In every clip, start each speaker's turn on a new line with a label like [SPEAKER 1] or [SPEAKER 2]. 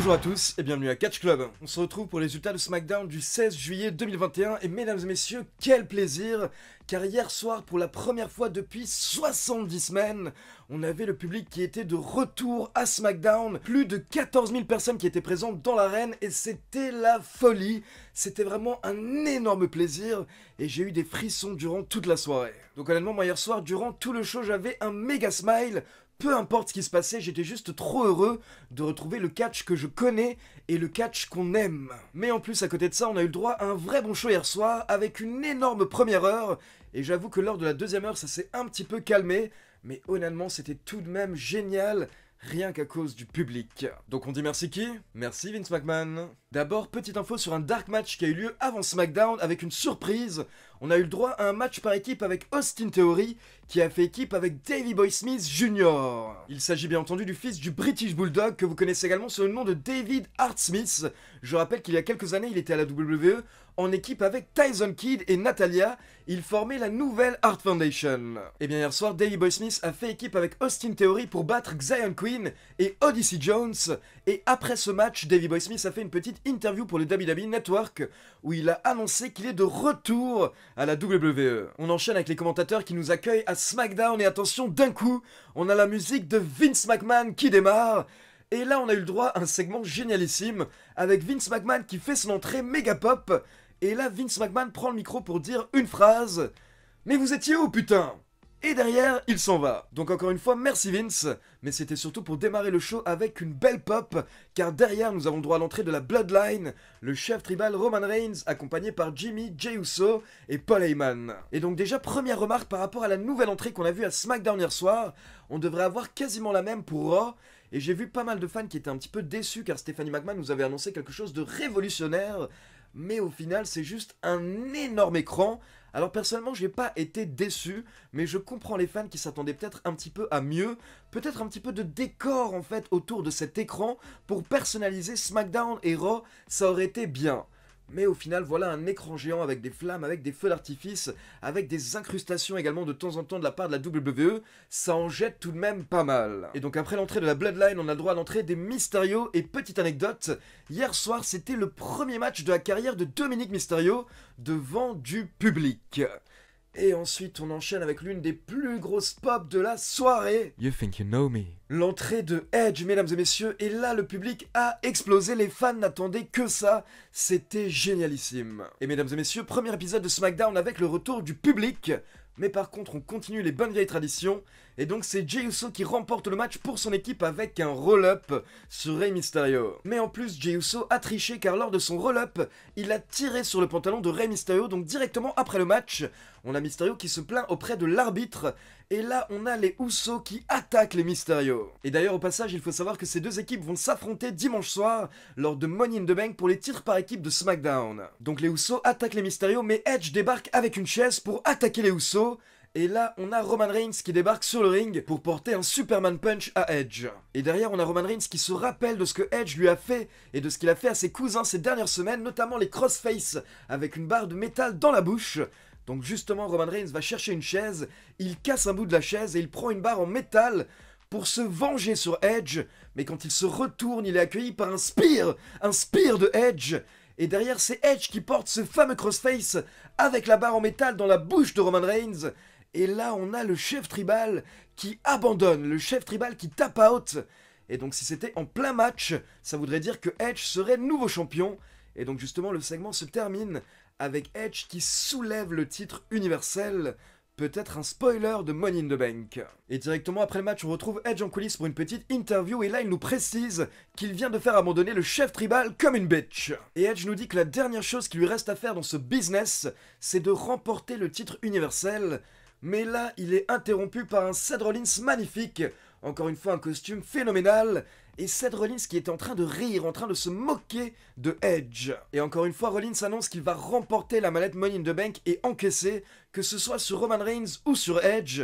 [SPEAKER 1] Bonjour à tous et bienvenue à Catch Club. On se retrouve pour les résultats de SmackDown du 16 juillet 2021 et mesdames et messieurs, quel plaisir car hier soir pour la première fois depuis 70 semaines, on avait le public qui était de retour à SmackDown, plus de 14 000 personnes qui étaient présentes dans l'arène et c'était la folie. C'était vraiment un énorme plaisir et j'ai eu des frissons durant toute la soirée. Donc honnêtement, moi hier soir, durant tout le show, j'avais un méga smile peu importe ce qui se passait, j'étais juste trop heureux de retrouver le catch que je connais et le catch qu'on aime. Mais en plus, à côté de ça, on a eu le droit à un vrai bon show hier soir avec une énorme première heure. Et j'avoue que lors de la deuxième heure, ça s'est un petit peu calmé. Mais honnêtement, c'était tout de même génial rien qu'à cause du public. Donc on dit merci qui Merci Vince McMahon. D'abord, petite info sur un dark match qui a eu lieu avant SmackDown avec une surprise on a eu le droit à un match par équipe avec Austin Theory, qui a fait équipe avec Davy Boy Smith Jr. Il s'agit bien entendu du fils du British Bulldog, que vous connaissez également sous le nom de David Hart Smith. Je rappelle qu'il y a quelques années, il était à la WWE en équipe avec Tyson Kidd et Natalia, Il formait la nouvelle Art Foundation. Et bien hier soir, Davey Boy Smith a fait équipe avec Austin Theory pour battre Zion Queen et Odyssey Jones. Et après ce match, Davey Boy Smith a fait une petite interview pour le WWE Network où il a annoncé qu'il est de retour à la WWE. On enchaîne avec les commentateurs qui nous accueillent à SmackDown et attention, d'un coup, on a la musique de Vince McMahon qui démarre. Et là, on a eu le droit à un segment génialissime avec Vince McMahon qui fait son entrée méga pop. Et là, Vince McMahon prend le micro pour dire une phrase. Mais vous étiez où, putain et derrière, il s'en va. Donc encore une fois, merci Vince, mais c'était surtout pour démarrer le show avec une belle pop, car derrière nous avons droit à l'entrée de la Bloodline, le chef tribal Roman Reigns, accompagné par Jimmy, Jey Uso et Paul Heyman. Et donc déjà, première remarque par rapport à la nouvelle entrée qu'on a vue à SmackDown hier soir, on devrait avoir quasiment la même pour Raw, et j'ai vu pas mal de fans qui étaient un petit peu déçus car Stephanie McMahon nous avait annoncé quelque chose de révolutionnaire mais au final c'est juste un énorme écran. Alors personnellement je n'ai pas été déçu, mais je comprends les fans qui s'attendaient peut-être un petit peu à mieux, peut-être un petit peu de décor en fait autour de cet écran pour personnaliser SmackDown et Raw, ça aurait été bien. Mais au final, voilà un écran géant avec des flammes, avec des feux d'artifice, avec des incrustations également de temps en temps de la part de la WWE. Ça en jette tout de même pas mal. Et donc après l'entrée de la Bloodline, on a le droit à l'entrée des Mysterio. Et petite anecdote, hier soir, c'était le premier match de la carrière de Dominique Mysterio devant du public. Et ensuite, on enchaîne avec l'une des plus grosses pop de la soirée. You think you know me. L'entrée de Edge, mesdames et messieurs, et là, le public a explosé. Les fans n'attendaient que ça. C'était génialissime. Et mesdames et messieurs, premier épisode de SmackDown avec le retour du public. Mais par contre, on continue les bonnes vieilles traditions. Et donc c'est Jey Uso qui remporte le match pour son équipe avec un roll-up sur Rey Mysterio. Mais en plus, Jey Uso a triché car lors de son roll-up, il a tiré sur le pantalon de Rey Mysterio, donc directement après le match, on a Mysterio qui se plaint auprès de l'arbitre. Et là, on a les Uso qui attaquent les Mysterio. Et d'ailleurs, au passage, il faut savoir que ces deux équipes vont s'affronter dimanche soir lors de Money in the Bank pour les titres par équipe de SmackDown. Donc les Uso attaquent les Mysterio, mais Edge débarque avec une chaise pour attaquer les Uso. Et là, on a Roman Reigns qui débarque sur le ring pour porter un Superman Punch à Edge. Et derrière, on a Roman Reigns qui se rappelle de ce que Edge lui a fait et de ce qu'il a fait à ses cousins ces dernières semaines, notamment les crossface avec une barre de métal dans la bouche. Donc justement, Roman Reigns va chercher une chaise, il casse un bout de la chaise et il prend une barre en métal pour se venger sur Edge. Mais quand il se retourne, il est accueilli par un spear, un spear de Edge. Et derrière, c'est Edge qui porte ce fameux crossface avec la barre en métal dans la bouche de Roman Reigns. Et là, on a le chef tribal qui abandonne, le chef tribal qui tape out. Et donc, si c'était en plein match, ça voudrait dire que Edge serait nouveau champion. Et donc, justement, le segment se termine avec Edge qui soulève le titre universel. Peut-être un spoiler de Money in the Bank. Et directement après le match, on retrouve Edge en coulisses pour une petite interview et là il nous précise qu'il vient de faire abandonner le chef tribal comme une bitch. Et Edge nous dit que la dernière chose qui lui reste à faire dans ce business, c'est de remporter le titre universel mais là il est interrompu par un Seth Rollins magnifique. Encore une fois un costume phénoménal, et Seth Rollins qui est en train de rire, en train de se moquer de Edge. Et encore une fois, Rollins annonce qu'il va remporter la mallette Money in the Bank et encaisser, que ce soit sur Roman Reigns ou sur Edge.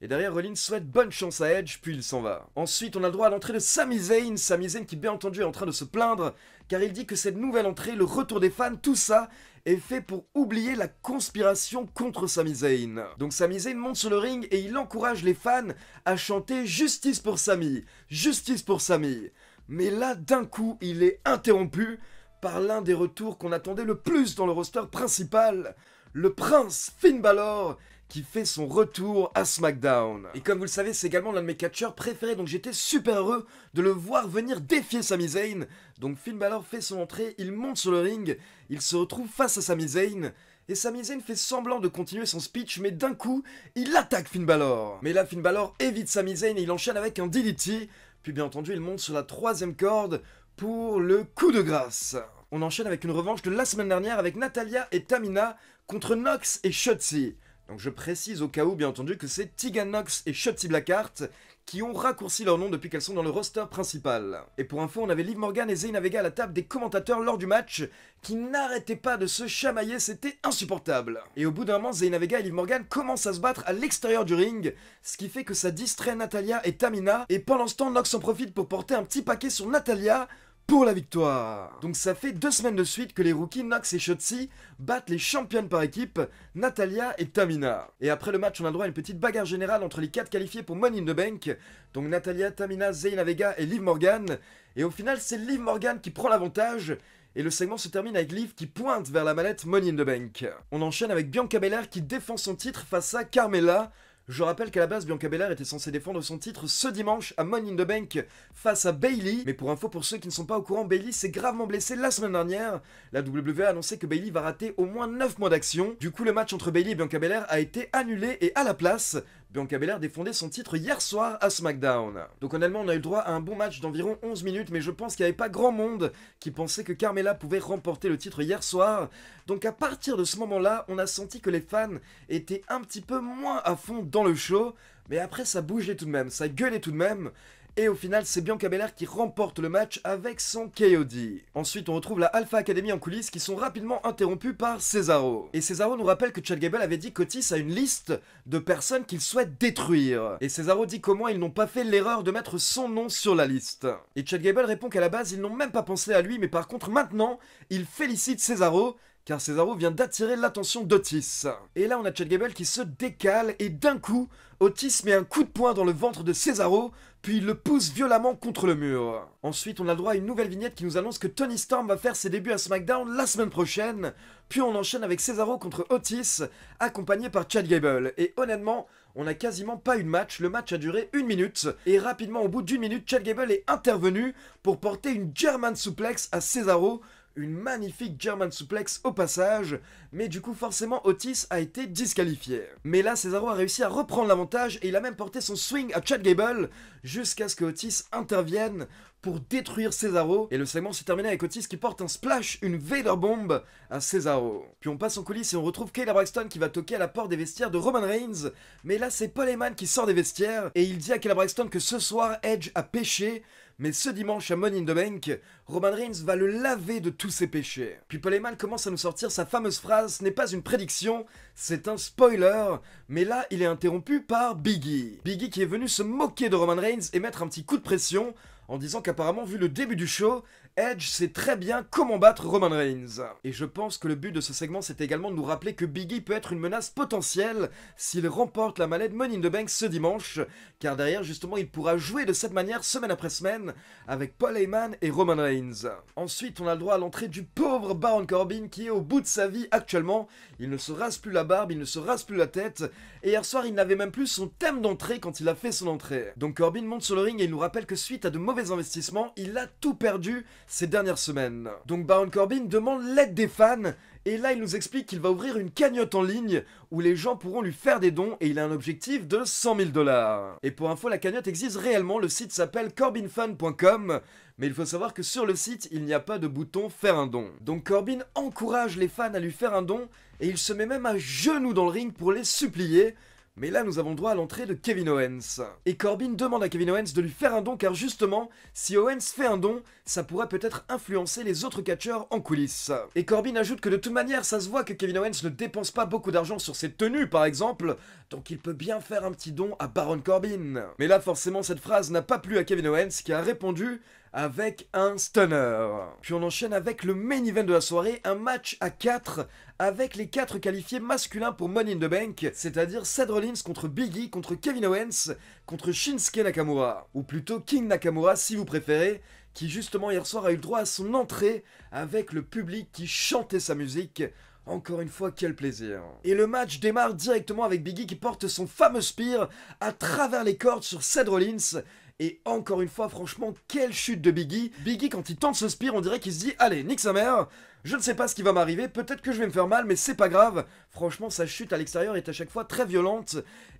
[SPEAKER 1] Et derrière, Rollins souhaite bonne chance à Edge, puis il s'en va. Ensuite, on a le droit à l'entrée de Sami Zayn, Sami Zayn qui bien entendu est en train de se plaindre, car il dit que cette nouvelle entrée, le retour des fans, tout ça, est fait pour oublier la conspiration contre Sami Zayn. Donc Sami Zayn monte sur le ring et il encourage les fans à chanter Justice pour Sami, Justice pour Sami. Mais là, d'un coup, il est interrompu par l'un des retours qu'on attendait le plus dans le roster principal, le prince Finn Balor, qui fait son retour à SmackDown. Et comme vous le savez, c'est également l'un de mes catcheurs préférés, donc j'étais super heureux de le voir venir défier Sami Zayn. Donc Finn Balor fait son entrée, il monte sur le ring, il se retrouve face à Sami Zayn. Et Sami Zayn fait semblant de continuer son speech, mais d'un coup, il attaque Finn Balor. Mais là, Finn Balor évite Sami Zayn et il enchaîne avec un DDT. Puis bien entendu, il monte sur la troisième corde pour le coup de grâce. On enchaîne avec une revanche de la semaine dernière avec Natalia et Tamina contre Nox et Shotzi. Donc je précise au cas où, bien entendu, que c'est Nox et Shotzi Blackheart qui ont raccourci leur nom depuis qu'elles sont dans le roster principal. Et pour info, on avait Liv Morgan et Zayna Vega à la table des commentateurs lors du match qui n'arrêtaient pas de se chamailler, c'était insupportable. Et au bout d'un moment, Zayna Vega et Liv Morgan commencent à se battre à l'extérieur du ring, ce qui fait que ça distrait Natalia et Tamina, et pendant ce temps, Nox en profite pour porter un petit paquet sur Natalia pour la victoire. Donc ça fait deux semaines de suite que les rookies Nox et Shotzi battent les championnes par équipe, Natalia et Tamina. Et après le match, on a droit à une petite bagarre générale entre les quatre qualifiés pour Money in the Bank. Donc Natalia, Tamina, Zeyna Vega et Liv Morgan. Et au final, c'est Liv Morgan qui prend l'avantage et le segment se termine avec Liv qui pointe vers la mallette Money in the Bank. On enchaîne avec Bianca Belair qui défend son titre face à Carmella je rappelle qu'à la base, Bianca Belair était censée défendre son titre ce dimanche à Money in the Bank face à Bailey. Mais pour info, pour ceux qui ne sont pas au courant, Bailey s'est gravement blessé la semaine dernière. La WWE a annoncé que Bailey va rater au moins 9 mois d'action. Du coup, le match entre Bailey et Bianca Belair a été annulé et à la place, Bianca Belair défendait son titre hier soir à SmackDown. Donc honnêtement on a eu droit à un bon match d'environ 11 minutes, mais je pense qu'il n'y avait pas grand monde qui pensait que Carmela pouvait remporter le titre hier soir. Donc à partir de ce moment-là, on a senti que les fans étaient un petit peu moins à fond dans le show, mais après ça bougeait tout de même, ça gueulait tout de même, et au final, c'est Bianca Belair qui remporte le match avec son KOD. Ensuite, on retrouve la Alpha Academy en coulisses qui sont rapidement interrompues par Cesaro. Et Cesaro nous rappelle que Chad Gable avait dit qu'Otis a une liste de personnes qu'il souhaite détruire. Et Cesaro dit comment ils n'ont pas fait l'erreur de mettre son nom sur la liste. Et Chad Gable répond qu'à la base, ils n'ont même pas pensé à lui, mais par contre, maintenant, il félicite Cesaro car Cesaro vient d'attirer l'attention d'Otis. Et là, on a Chad Gable qui se décale et d'un coup, Otis met un coup de poing dans le ventre de Cesaro, puis il le pousse violemment contre le mur. Ensuite, on a le droit à une nouvelle vignette qui nous annonce que Tony Storm va faire ses débuts à SmackDown la semaine prochaine, puis on enchaîne avec Cesaro contre Otis, accompagné par Chad Gable. Et honnêtement, on n'a quasiment pas eu de match, le match a duré une minute, et rapidement au bout d'une minute, Chad Gable est intervenu pour porter une German suplex à Cesaro, une magnifique German suplex au passage, mais du coup forcément Otis a été disqualifié. Mais là Cesaro a réussi à reprendre l'avantage et il a même porté son swing à Chad Gable jusqu'à ce que Otis intervienne pour détruire Cesaro et le segment s'est terminé avec Otis qui porte un splash, une Vader Bomb à Cesaro. Puis on passe en coulisses et on retrouve Kayla Braxton qui va toquer à la porte des vestiaires de Roman Reigns, mais là c'est Paul Heyman qui sort des vestiaires et il dit à Kayla Braxton que ce soir Edge a péché mais ce dimanche à Money in the Bank, Roman Reigns va le laver de tous ses péchés. Puis Paul commence à nous sortir sa fameuse phrase ce n'est pas une prédiction, c'est un spoiler. Mais là, il est interrompu par Biggie. Biggie qui est venu se moquer de Roman Reigns et mettre un petit coup de pression en disant qu'apparemment, vu le début du show, Edge sait très bien comment battre Roman Reigns. Et je pense que le but de ce segment, c'est également de nous rappeler que Biggie peut être une menace potentielle s'il remporte la mallette Money in the Bank ce dimanche, car derrière, justement, il pourra jouer de cette manière semaine après semaine avec Paul Heyman et Roman Reigns. Ensuite, on a le droit à l'entrée du pauvre Baron Corbin qui est au bout de sa vie actuellement. Il ne se rase plus la barbe, il ne se rase plus la tête, et hier soir, il n'avait même plus son thème d'entrée quand il a fait son entrée. Donc Corbin monte sur le ring et il nous rappelle que suite à de mauvais investissements, il a tout perdu ces dernières semaines. Donc Baron Corbin demande l'aide des fans et là il nous explique qu'il va ouvrir une cagnotte en ligne où les gens pourront lui faire des dons et il a un objectif de 100 000 dollars. Et pour info, la cagnotte existe réellement, le site s'appelle corbinfan.com, mais il faut savoir que sur le site il n'y a pas de bouton faire un don. Donc Corbin encourage les fans à lui faire un don et il se met même à genoux dans le ring pour les supplier mais là, nous avons droit à l'entrée de Kevin Owens. Et Corbin demande à Kevin Owens de lui faire un don, car justement, si Owens fait un don, ça pourrait peut-être influencer les autres catcheurs en coulisses. Et Corbin ajoute que de toute manière, ça se voit que Kevin Owens ne dépense pas beaucoup d'argent sur ses tenues, par exemple, donc il peut bien faire un petit don à Baron Corbin. Mais là, forcément, cette phrase n'a pas plu à Kevin Owens, qui a répondu avec un stunner. Puis on enchaîne avec le main event de la soirée, un match à 4 avec les 4 qualifiés masculins pour Money in the Bank, c'est-à-dire Seth Rollins contre Biggie, contre Kevin Owens, contre Shinsuke Nakamura, ou plutôt King Nakamura si vous préférez, qui justement hier soir a eu le droit à son entrée avec le public qui chantait sa musique. Encore une fois, quel plaisir. Et le match démarre directement avec Biggie qui porte son fameux spear à travers les cordes sur Seth Rollins, et encore une fois, franchement, quelle chute de Biggie Biggie, quand il tente ce spire, on dirait qu'il se dit « Allez, nique sa mère !» Je ne sais pas ce qui va m'arriver, peut-être que je vais me faire mal, mais c'est pas grave. Franchement, sa chute à l'extérieur est à chaque fois très violente.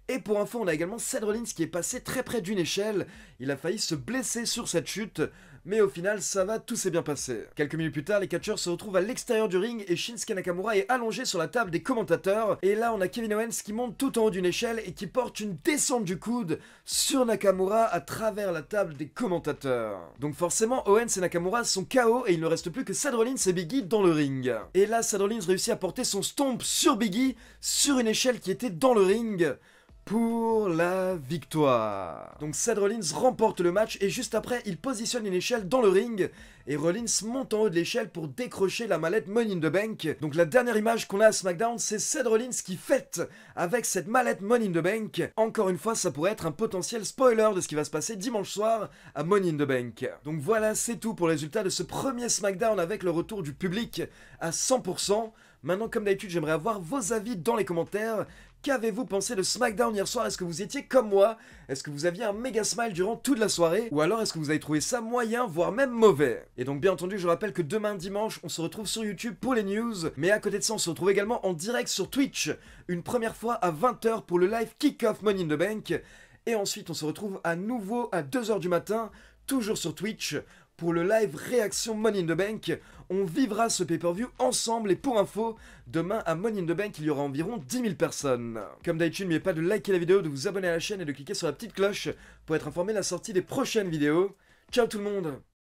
[SPEAKER 1] Et pour info, on a également Seth Rollins qui est passé très près d'une échelle. Il a failli se blesser sur cette chute, mais au final, ça va, tout s'est bien passé. Quelques minutes plus tard, les catcheurs se retrouvent à l'extérieur du ring et Shinsuke Nakamura est allongé sur la table des commentateurs. Et là, on a Kevin Owens qui monte tout en haut d'une échelle et qui porte une descente du coude sur Nakamura à travers la table des commentateurs. Donc forcément, Owens et Nakamura sont KO et il ne reste plus que Seth Rollins et Biggie le ring. Et là, Sadolins réussit à porter son stomp sur Biggie sur une échelle qui était dans le ring pour la victoire. Donc Seth Rollins remporte le match et juste après, il positionne une échelle dans le ring et Rollins monte en haut de l'échelle pour décrocher la mallette Money in the Bank. Donc la dernière image qu'on a à SmackDown, c'est Seth Rollins qui fête avec cette mallette Money in the Bank. Encore une fois, ça pourrait être un potentiel spoiler de ce qui va se passer dimanche soir à Money in the Bank. Donc voilà, c'est tout pour les résultats de ce premier SmackDown avec le retour du public à 100%. Maintenant, comme d'habitude, j'aimerais avoir vos avis dans les commentaires. Qu'avez-vous pensé de SmackDown hier soir Est-ce que vous étiez comme moi Est-ce que vous aviez un méga smile durant toute la soirée Ou alors est-ce que vous avez trouvé ça moyen, voire même mauvais Et donc bien entendu, je rappelle que demain dimanche, on se retrouve sur YouTube pour les news, mais à côté de ça, on se retrouve également en direct sur Twitch, une première fois à 20h pour le live Kick-Off Money in the Bank, et ensuite on se retrouve à nouveau à 2h du matin, toujours sur Twitch, pour le live réaction Money in the Bank on vivra ce pay-per-view ensemble et pour info, demain à Money in the Bank il y aura environ 10 000 personnes. Comme d'habitude, n'oubliez pas de liker la vidéo, de vous abonner à la chaîne et de cliquer sur la petite cloche pour être informé de la sortie des prochaines vidéos. Ciao tout le monde